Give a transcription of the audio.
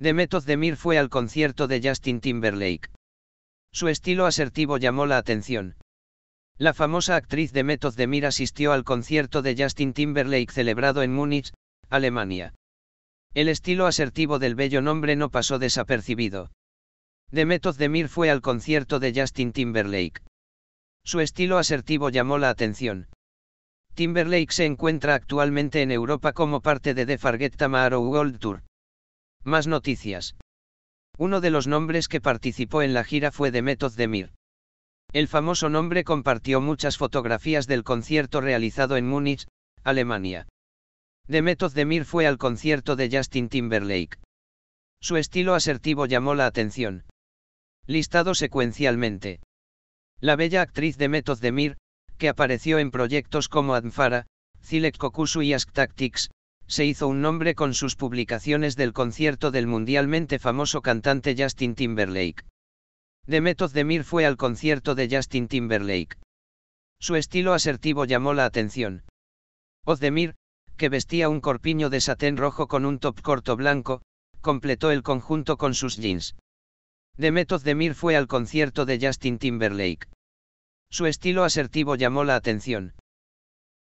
de Demir fue al concierto de Justin Timberlake. Su estilo asertivo llamó la atención. La famosa actriz Demetov Demir asistió al concierto de Justin Timberlake celebrado en Múnich, Alemania. El estilo asertivo del bello nombre no pasó desapercibido. de Demir fue al concierto de Justin Timberlake. Su estilo asertivo llamó la atención. Timberlake se encuentra actualmente en Europa como parte de The Farget Tomorrow World Tour. Más noticias. Uno de los nombres que participó en la gira fue de Demir. El famoso nombre compartió muchas fotografías del concierto realizado en Múnich, Alemania. de Demir fue al concierto de Justin Timberlake. Su estilo asertivo llamó la atención. Listado secuencialmente. La bella actriz de Demir, que apareció en proyectos como anphara Zilek Kokusu y Ask Tactics, se hizo un nombre con sus publicaciones del concierto del mundialmente famoso cantante Justin Timberlake. Demet Özdemir fue al concierto de Justin Timberlake. Su estilo asertivo llamó la atención. Ozdemir, que vestía un corpiño de satén rojo con un top corto blanco, completó el conjunto con sus jeans. Demet Özdemir fue al concierto de Justin Timberlake. Su estilo asertivo llamó la atención.